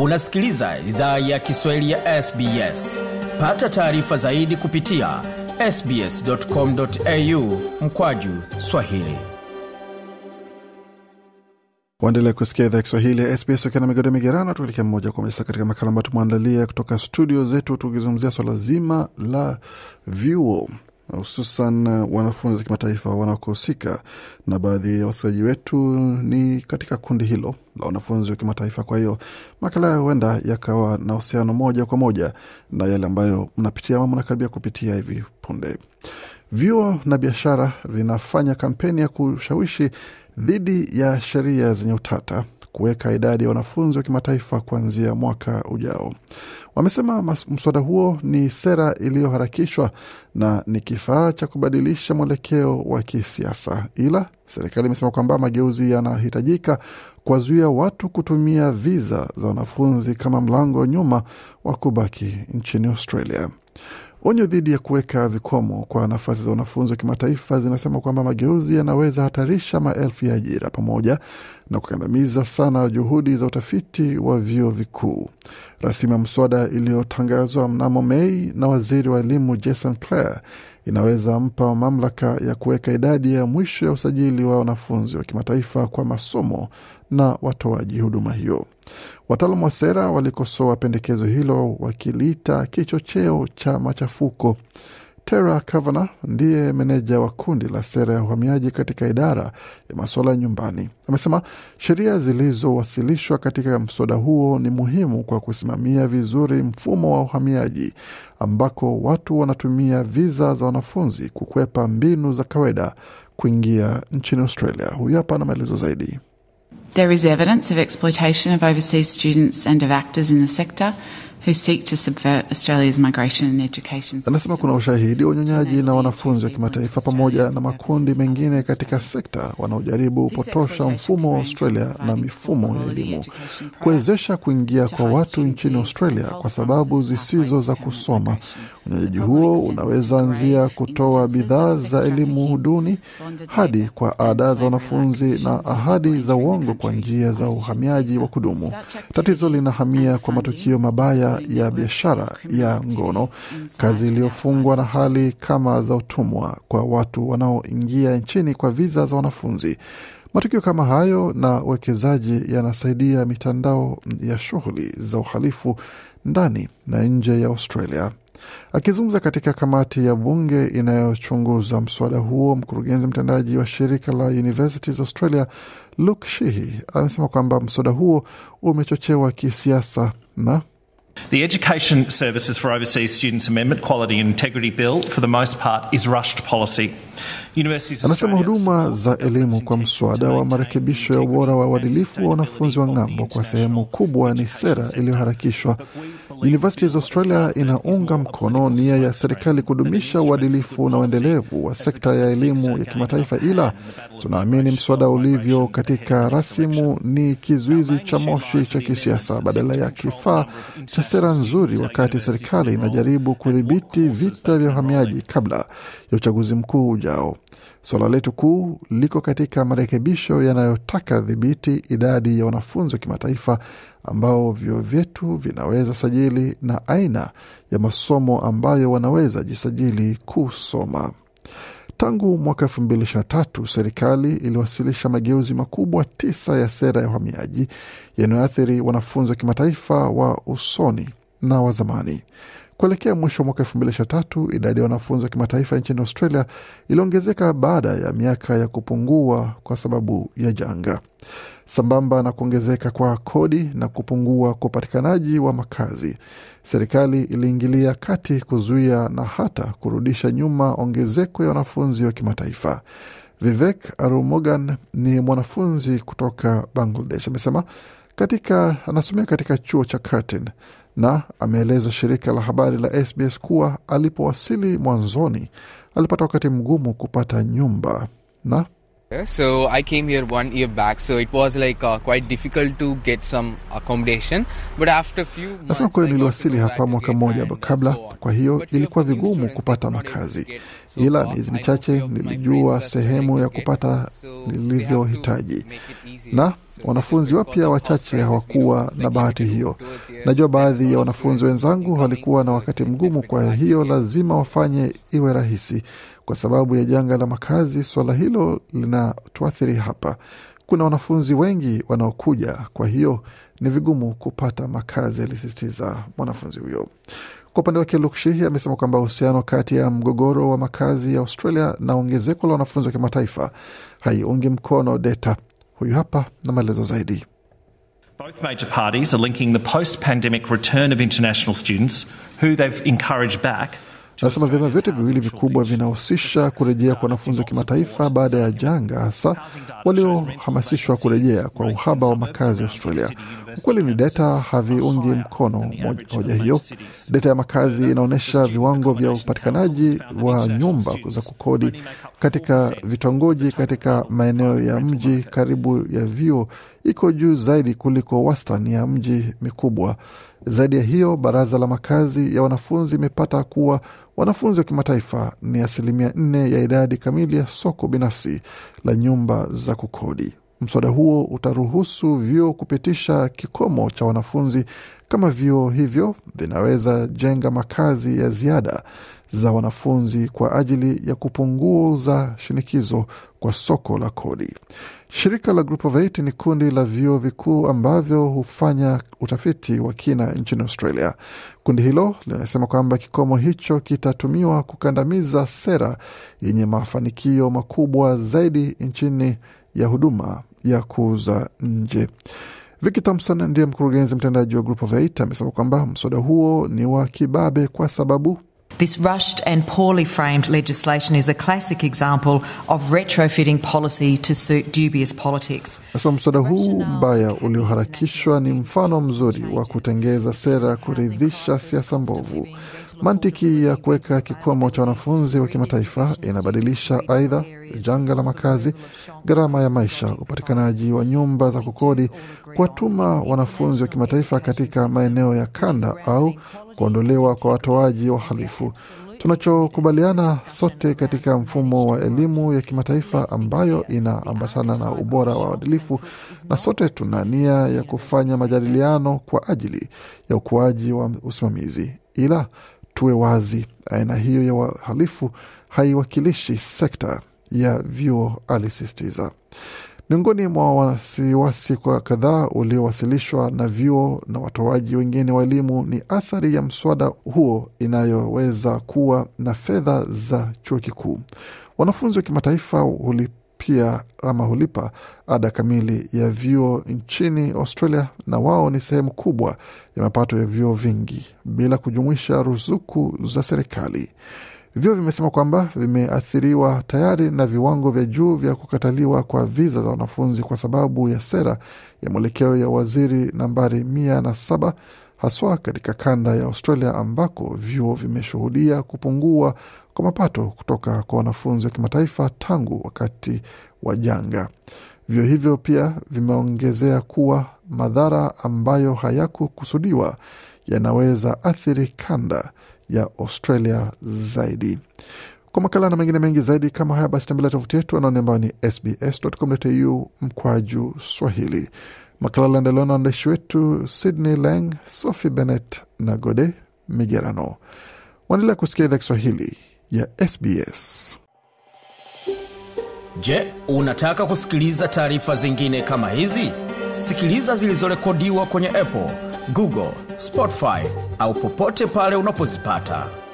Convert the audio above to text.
unasikiliza idhaa ya kiswahili ya sbs pata taarifa zaidi kupitia sbscomau mkwaju swahili waendelea kusikia idhaa ya Kiswahili ya SBS ukiwa na migodo migerano, tukielekea mmoja kwa mesa katika makala ambayo tumeandalia kutoka studio zetu, tukizungumzia swala zima la vyuo hususan wanafunzi wa kimataifa wanakohusika, na baadhi ya wasikilizaji wetu ni katika kundi hilo la wanafunzi wa kimataifa. Kwa hiyo makala huenda yakawa na uhusiano moja kwa moja na yale ambayo mnapitia ama mnakaribia kupitia hivi punde. Vyuo na biashara vinafanya kampeni ya kushawishi dhidi ya sheria zenye utata kuweka idadi ya wanafunzi wa kimataifa kuanzia mwaka ujao. Wamesema mswada huo ni sera iliyoharakishwa na ni kifaa cha kubadilisha mwelekeo wa kisiasa, ila serikali imesema kwamba mageuzi yanahitajika kuwazuia watu kutumia viza za wanafunzi kama mlango wa nyuma wa kubaki nchini Australia. Onyo dhidi ya kuweka vikomo kwa nafasi za wanafunzi wa kimataifa zinasema kwamba mageuzi yanaweza hatarisha maelfu ya ajira pamoja na kukandamiza sana juhudi za utafiti wa vyuo vikuu. Rasimu ya mswada iliyotangazwa mnamo Mei na waziri wa elimu Jason Clare inaweza mpa mamlaka ya kuweka idadi ya mwisho ya usajili wa wanafunzi wa kimataifa kwa masomo na watoaji huduma hiyo. Wataalamu wa sera walikosoa pendekezo hilo wakiliita kichocheo cha machafuko. Tara Kavana ndiye meneja wa kundi la sera ya uhamiaji katika idara ya masuala ya nyumbani. Amesema sheria zilizowasilishwa katika mswada huo ni muhimu kwa kusimamia vizuri mfumo wa uhamiaji, ambako watu wanatumia viza za wanafunzi kukwepa mbinu za kawaida kuingia nchini Australia. Huyu hapa na maelezo zaidi. There is evidence of exploitation of overseas students and of actors in the sector who seek to subvert Australia's migration and education Anasema kuna ushahidi wa unyonyaji na wanafunzi wa kimataifa pamoja na makundi mengine katika sekta wanaojaribu upotosha mfumo wa Australia na mifumo ya elimu, kuwezesha kuingia kwa watu nchini Australia kwa sababu zisizo za kusoma Unyonyaji huo unaweza anzia kutoa bidhaa za elimu duni hadi kwa ada za wanafunzi na ahadi za uongo kwa njia za uhamiaji wa kudumu. Tatizo linahamia kwa matukio mabaya ya biashara ya ngono, kazi iliyofungwa na hali kama za utumwa kwa watu wanaoingia nchini kwa viza za wanafunzi. Matukio kama hayo na uwekezaji yanasaidia mitandao ya shughuli za uhalifu ndani na nje ya Australia. Akizungumza katika kamati ya bunge inayochunguza mswada huo, mkurugenzi mtendaji wa shirika la Universities Australia Luke Shihi amesema kwamba mswada huo umechochewa kisiasa na The Education Services for Overseas Students Amendment Quality and Integrity Bill for the most part is rushed policy. Anasema huduma za elimu kwa mswada wa marekebisho ya ubora wa uadilifu wa wanafunzi wa ng'ambo kwa sehemu kubwa ni sera iliyoharakishwa. Universities Australia inaunga mkono nia ya serikali kudumisha uadilifu na uendelevu wa sekta ya elimu ya kimataifa, ila tunaamini mswada ulivyo katika rasimu ni kizuizi cha moshi cha kisiasa badala ya kifaa cha sera nzuri, wakati serikali inajaribu kudhibiti vita vya uhamiaji kabla ya uchaguzi mkuu ujao. Suala letu kuu liko katika marekebisho yanayotaka dhibiti idadi ya wanafunzi wa kimataifa ambao vyuo vyetu vinaweza sajili na aina ya masomo ambayo wanaweza jisajili kusoma. Tangu mwaka tatu serikali iliwasilisha mageuzi makubwa tisa ya sera ya uhamiaji yanayoathiri wanafunzi wa kimataifa wa usoni na wa zamani. Kuelekea mwisho wa mwaka 2023 idadi ya wanafunzi wa kimataifa nchini Australia iliongezeka baada ya miaka ya kupungua kwa sababu ya janga, sambamba na kuongezeka kwa kodi na kupungua kwa upatikanaji wa makazi. Serikali iliingilia kati kuzuia na hata kurudisha nyuma ongezeko ya wanafunzi wa kimataifa. Vivek arumogan ni mwanafunzi kutoka Bangladesh, amesema katika anasomea katika chuo cha Curtin na ameeleza shirika la habari la SBS kuwa alipowasili mwanzoni alipata wakati mgumu kupata nyumba na So I came here one year back, so it was like uh, quite difficult to get some accommodation. But after few months, nasema kweli niliwasili hapa mwaka mmoja uh, kabla, kwa hiyo ilikuwa vigumu kupata makazi, ila miezi michache nilijua sehemu ya kupata nilivyohitaji na Wanafunzi wapya wachache hawakuwa na bahati hiyo. Najua baadhi ya wanafunzi wenzangu walikuwa na wakati mgumu, kwa hiyo lazima wafanye iwe rahisi. Kwa sababu ya janga la makazi, suala hilo linatuathiri hapa. Kuna wanafunzi wengi wanaokuja, kwa hiyo ni vigumu kupata makazi, alisisitiza mwanafunzi huyo. Kwa upande wake lukshihi amesema kwamba uhusiano kati ya mgogoro wa makazi ya Australia na ongezeko la wanafunzi wa kimataifa haiungi mkono deta huyu hapa na maelezo zaidi. Both major parties are linking the post-pandemic return of international students who they've encouraged back Anasema vyama vyote viwili vikubwa vinahusisha kurejea kwa wanafunzi wa kimataifa baada ya janga, hasa waliohamasishwa kurejea kwa uhaba wa makazi Australia. Ukweli ni deta haviungi mkono hoja hiyo. deta ya makazi inaonyesha viwango vya upatikanaji wa nyumba za kukodi katika vitongoji katika maeneo ya mji karibu ya vyuo iko juu zaidi kuliko wastani ya mji mikubwa. Zaidi ya hiyo, baraza la makazi ya wanafunzi imepata kuwa wanafunzi wa kimataifa ni asilimia nne ya idadi kamili ya soko binafsi la nyumba za kukodi. Mswada huo utaruhusu vyuo kupitisha kikomo cha wanafunzi kama vyuo hivyo vinaweza jenga makazi ya ziada za wanafunzi kwa ajili ya kupunguza shinikizo kwa soko la kodi. Shirika la Group of Eight ni kundi la vyuo vikuu ambavyo hufanya utafiti wa kina nchini Australia. Kundi hilo linasema kwamba kikomo hicho kitatumiwa kukandamiza sera yenye mafanikio makubwa zaidi nchini ya huduma ya kuuza nje. Vicky Thompson ndiye mkurugenzi mtendaji wa Group of Eight amesema kwamba mswada huo ni wa kibabe kwa sababu This rushed and poorly framed legislation is a classic example of retrofitting policy to suit dubious politics. Sasa mswada huu mbaya ulioharakishwa ni mfano mzuri wa kutengeza sera kuridhisha siasa mbovu. Mantiki ya kuweka kikomo cha wanafunzi wa kimataifa inabadilisha aidha janga la makazi, gharama ya maisha, upatikanaji wa nyumba za kukodi, kuwatuma wanafunzi wa kimataifa katika maeneo ya kanda au kuondolewa kwa watoaji halifu. Tunachokubaliana sote katika mfumo wa elimu ya kimataifa ambayo inaambatana na ubora wa uadilifu, na sote tuna nia ya kufanya majadiliano kwa ajili ya ukuaji wa usimamizi, ila tuwe wazi, aina eh, hiyo ya wahalifu haiwakilishi sekta ya vyuo, alisisitiza. Miongoni mwa wasiwasi kwa kadhaa uliowasilishwa na vyuo na watoaji wengine wa elimu ni athari ya mswada huo inayoweza kuwa na fedha za chuo kikuu. Wanafunzi wa kimataifa hulipa pia ama hulipa ada kamili ya vyuo nchini Australia, na wao ni sehemu kubwa ya mapato ya vyuo vingi bila kujumuisha ruzuku za serikali. Vyuo vimesema kwamba vimeathiriwa tayari na viwango vya juu vya kukataliwa kwa viza za wanafunzi kwa sababu ya sera ya mwelekeo ya waziri nambari mia na saba haswa katika kanda ya Australia ambako vyuo vimeshuhudia kupungua kwa mapato kutoka kwa wanafunzi wa kimataifa tangu wakati wa janga. Vyuo hivyo pia vimeongezea kuwa madhara ambayo hayakukusudiwa yanaweza athiri kanda ya Australia zaidi. Kwa makala na mengine mengi zaidi kama haya, basi tembelea tovuti yetu anaoni ambayo ni sbs.com.au mkwaju Swahili. Makala laendelewa na waandishi wetu Sydney Lang, Sophie Bennett na Gode Migerano. Waendelea kusikia idhaa Kiswahili ya SBS. Je, unataka kusikiliza taarifa zingine kama hizi? Sikiliza zilizorekodiwa kwenye Apple, Google, Spotify au popote pale unapozipata.